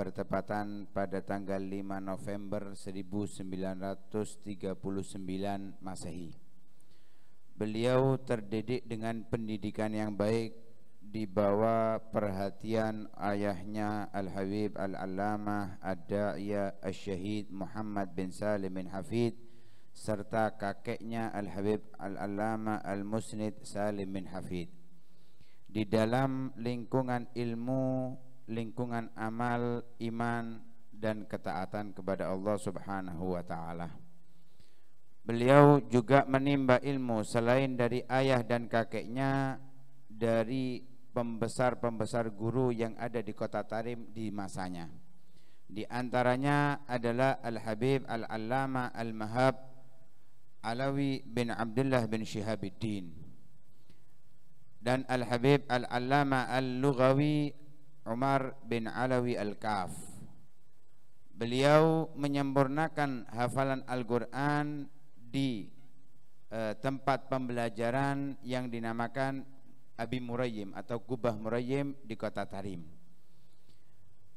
bertepatan pada tanggal 5 November 1939 Masehi. Beliau terdidik dengan pendidikan yang baik di bawah perhatian ayahnya Al-Habib Al-Allamah Ad-Da'iyah Al-Syahid Muhammad bin Salim bin Hafid serta kakeknya Al-Habib Al-Allamah Al-Musnid Salim bin Hafid. Di dalam lingkungan ilmu lingkungan amal, iman dan ketaatan kepada Allah Subhanahu wa taala. Beliau juga menimba ilmu selain dari ayah dan kakeknya dari pembesar-pembesar guru yang ada di kota Tarim di masanya. Di antaranya adalah Al-Habib Al-Allama Al-Mahab Alawi bin Abdullah bin Shihabuddin dan Al-Habib Al-Allama Al-Lughawi Umar bin Alawi Al-Kaf Beliau menyempurnakan hafalan Al-Quran di eh, tempat pembelajaran yang dinamakan Abi Murayyim atau Kubah Murayyim di kota Tarim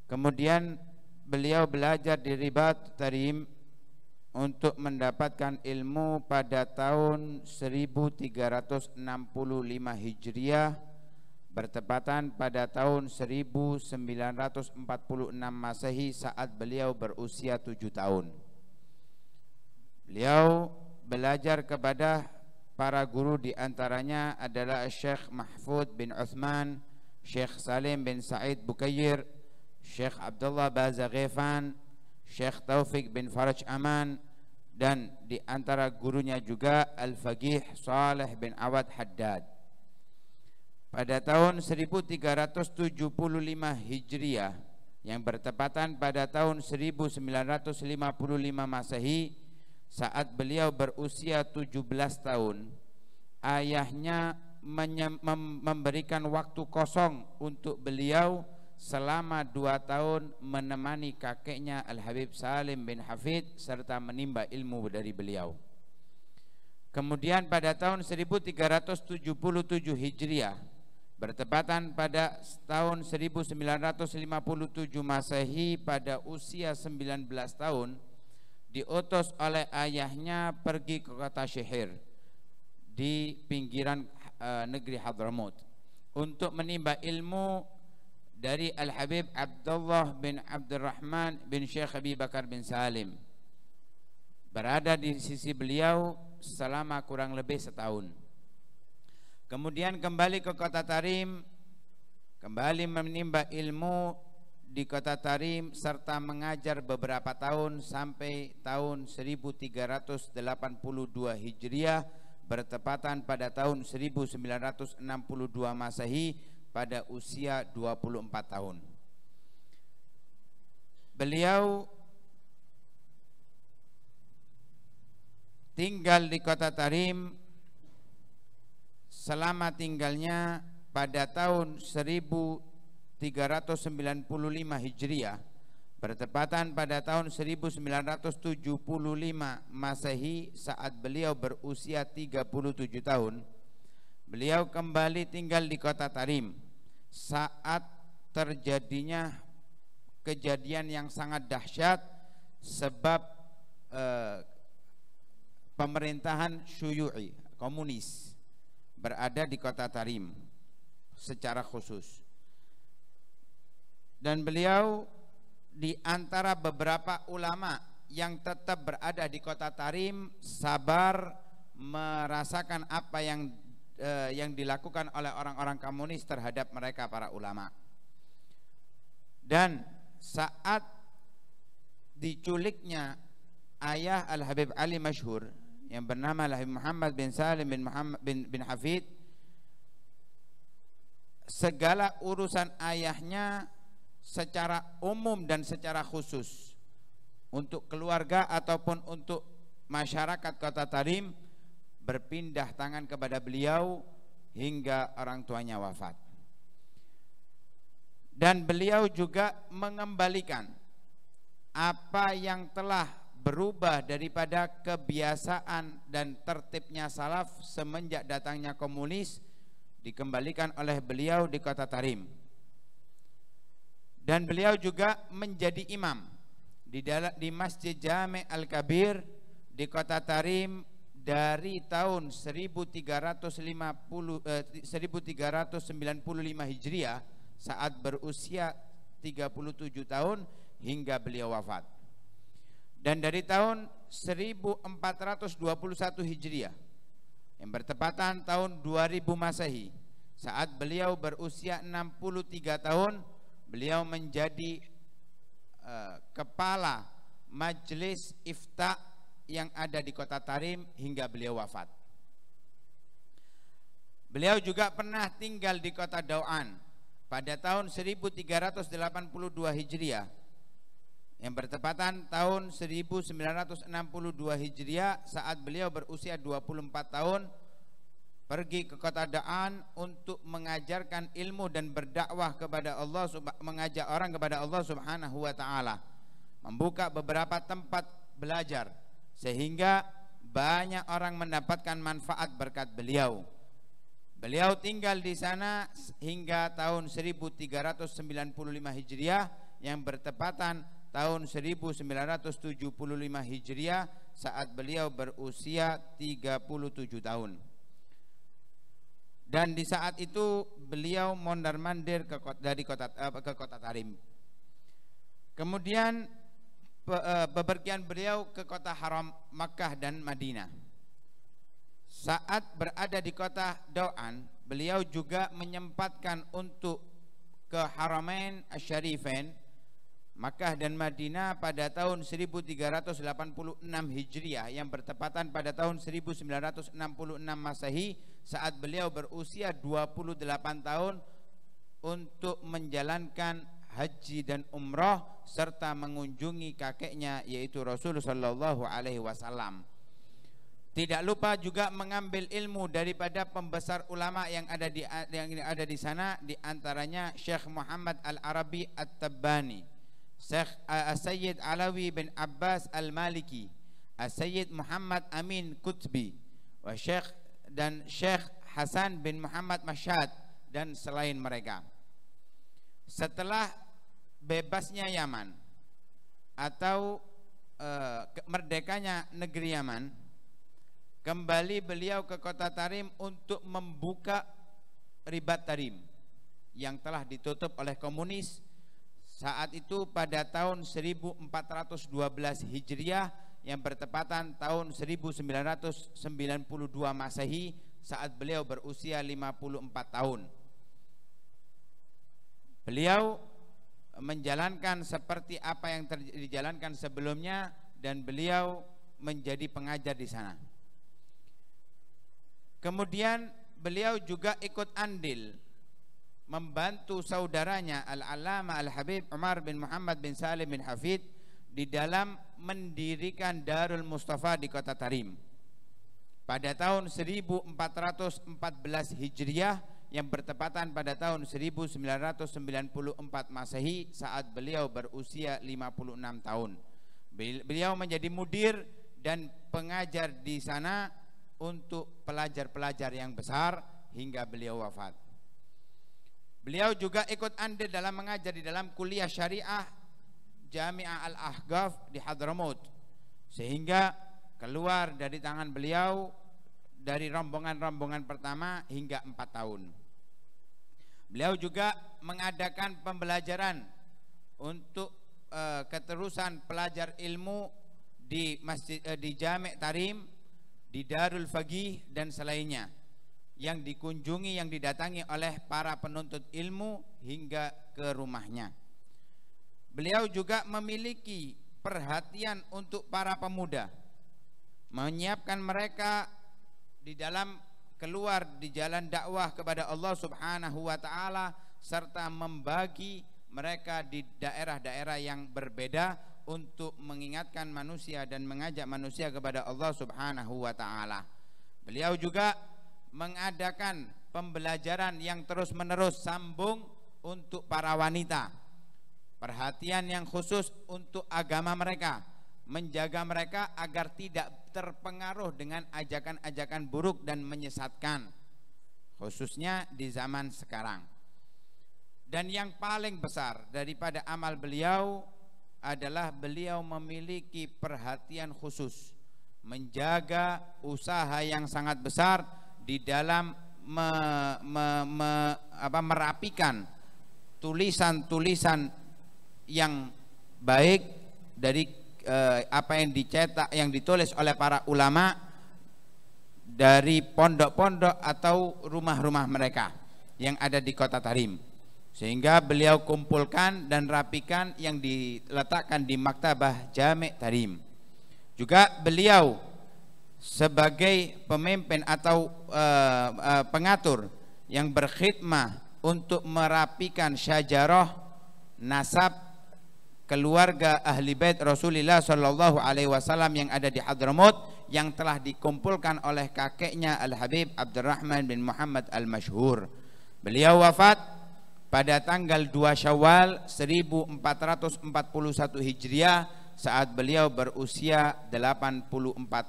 Kemudian beliau belajar di Ribat Tarim untuk mendapatkan ilmu pada tahun 1365 Hijriah bertepatan pada tahun 1946 Masehi saat beliau berusia tujuh tahun. Beliau belajar kepada para guru di antaranya adalah Syekh Mahfud bin Uthman, Syekh Salim bin Said Bukayir, Syekh Abdullah Baza Ghefan, Syekh Taufik bin Faraj Aman dan di antara gurunya juga Al-Faqih Saleh bin Awad Haddad pada tahun 1375 Hijriah yang bertepatan pada tahun 1955 Masehi saat beliau berusia 17 tahun ayahnya memberikan waktu kosong untuk beliau selama dua tahun menemani kakeknya Al-Habib Salim bin Hafid serta menimba ilmu dari beliau. Kemudian pada tahun 1377 Hijriah bertepatan pada tahun 1957 Masehi pada usia 19 tahun diutus oleh ayahnya pergi ke kota Syihir di pinggiran e, negeri Hadramaut untuk menimba ilmu dari Al-Habib Abdullah bin Abdurrahman bin Syekh Abi Bakar bin Salim berada di sisi beliau selama kurang lebih setahun Kemudian kembali ke kota Tarim, kembali menimba ilmu di kota Tarim serta mengajar beberapa tahun sampai tahun 1382 Hijriah bertepatan pada tahun 1962 Masehi pada usia 24 tahun. Beliau tinggal di kota Tarim selama tinggalnya pada tahun 1395 Hijriah bertepatan pada tahun 1975 Masehi saat beliau berusia 37 tahun beliau kembali tinggal di kota Tarim saat terjadinya kejadian yang sangat dahsyat sebab eh, pemerintahan syuyu'i komunis berada di kota Tarim secara khusus. Dan beliau di antara beberapa ulama yang tetap berada di kota Tarim sabar merasakan apa yang eh, yang dilakukan oleh orang-orang komunis terhadap mereka para ulama. Dan saat diculiknya ayah Al Habib Ali Mashur yang bernama Muhammad bin Salim bin Muhammad bin, bin Hafid segala urusan ayahnya secara umum dan secara khusus untuk keluarga ataupun untuk masyarakat kota Tarim berpindah tangan kepada beliau hingga orang tuanya wafat dan beliau juga mengembalikan apa yang telah berubah daripada kebiasaan dan tertibnya salaf semenjak datangnya komunis dikembalikan oleh beliau di kota Tarim. Dan beliau juga menjadi imam di dalam di Masjid Jame Al-Kabir di kota Tarim dari tahun 1350 eh, 1395 Hijriah saat berusia 37 tahun hingga beliau wafat dan dari tahun 1421 Hijriah yang bertepatan tahun 2000 Masehi saat beliau berusia 63 tahun beliau menjadi uh, kepala majelis ifta yang ada di kota Tarim hingga beliau wafat beliau juga pernah tinggal di kota Dauan pada tahun 1382 Hijriah yang bertepatan tahun 1962 Hijriah saat beliau berusia 24 tahun pergi ke kota Da'an untuk mengajarkan ilmu dan berdakwah kepada Allah mengajak orang kepada Allah Subhanahu wa taala membuka beberapa tempat belajar sehingga banyak orang mendapatkan manfaat berkat beliau beliau tinggal di sana hingga tahun 1395 Hijriah yang bertepatan tahun 1975 Hijriah saat beliau berusia 37 tahun. Dan di saat itu beliau mondar-mandir ke dari kota eh, ke kota Tarim. Kemudian eh, bepergian beliau ke kota haram Makkah dan Madinah. Saat berada di kota Doan, beliau juga menyempatkan untuk ke Haramain Asy-Syarifain Makkah dan Madinah pada tahun 1386 Hijriah yang bertepatan pada tahun 1966 Masehi saat beliau berusia 28 tahun untuk menjalankan haji dan umroh serta mengunjungi kakeknya yaitu Rasulullah Shallallahu alaihi wasallam. Tidak lupa juga mengambil ilmu daripada pembesar ulama yang ada di yang ada di sana diantaranya antaranya Syekh Muhammad Al Arabi at Tabani. Syekh eh, Sayyid Alawi bin Abbas Al-Maliki, Sayyid Muhammad Amin Kutbi, wa Syekh dan Syekh Hasan bin Muhammad Masyad dan selain mereka. Setelah bebasnya Yaman atau e, merdekanya negeri Yaman, kembali beliau ke kota Tarim untuk membuka ribat Tarim yang telah ditutup oleh komunis saat itu pada tahun 1412 Hijriah yang bertepatan tahun 1992 Masehi saat beliau berusia 54 tahun. Beliau menjalankan seperti apa yang dijalankan sebelumnya dan beliau menjadi pengajar di sana. Kemudian beliau juga ikut andil membantu saudaranya Al-Alama Al-Habib Umar bin Muhammad bin Salim bin Hafid di dalam mendirikan Darul Mustafa di kota Tarim pada tahun 1414 Hijriah yang bertepatan pada tahun 1994 Masehi saat beliau berusia 56 tahun. Beliau menjadi mudir dan pengajar di sana untuk pelajar-pelajar yang besar hingga beliau wafat. Beliau juga ikut andil dalam mengajar di dalam kuliah syariah Jami'ah Al-Ahgaf di Hadramaut. Sehingga keluar dari tangan beliau dari rombongan-rombongan pertama hingga empat tahun. Beliau juga mengadakan pembelajaran untuk uh, keterusan pelajar ilmu di masjid uh, di Jami Tarim, di Darul Fagih dan selainnya yang dikunjungi yang didatangi oleh para penuntut ilmu hingga ke rumahnya. Beliau juga memiliki perhatian untuk para pemuda, menyiapkan mereka di dalam keluar di jalan dakwah kepada Allah Subhanahu wa taala serta membagi mereka di daerah-daerah yang berbeda untuk mengingatkan manusia dan mengajak manusia kepada Allah Subhanahu wa taala. Beliau juga mengadakan pembelajaran yang terus-menerus sambung untuk para wanita. Perhatian yang khusus untuk agama mereka, menjaga mereka agar tidak terpengaruh dengan ajakan-ajakan buruk dan menyesatkan, khususnya di zaman sekarang. Dan yang paling besar daripada amal beliau adalah beliau memiliki perhatian khusus menjaga usaha yang sangat besar di dalam me, me, me, apa, merapikan tulisan-tulisan yang baik dari eh, apa yang dicetak yang ditulis oleh para ulama dari pondok-pondok atau rumah-rumah mereka yang ada di kota Tarim sehingga beliau kumpulkan dan rapikan yang diletakkan di maktabah Jamek Tarim juga beliau sebagai pemimpin atau uh, uh, pengatur yang berkhidmah untuk merapikan syajarah nasab keluarga ahli bait Rasulullah saw alaihi wasallam yang ada di Hadramut yang telah dikumpulkan oleh kakeknya Al Habib Abdurrahman bin Muhammad Al Mashhur. Beliau wafat pada tanggal 2 Syawal 1441 Hijriah saat beliau berusia 84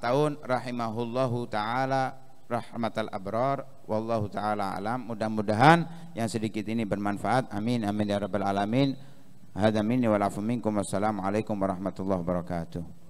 tahun rahimahullahu taala rahmatal abrar wallahu taala alam mudah-mudahan yang sedikit ini bermanfaat amin amin ya rabbal alamin hada minni wal afu minkum wassalamu alaikum warahmatullahi wabarakatuh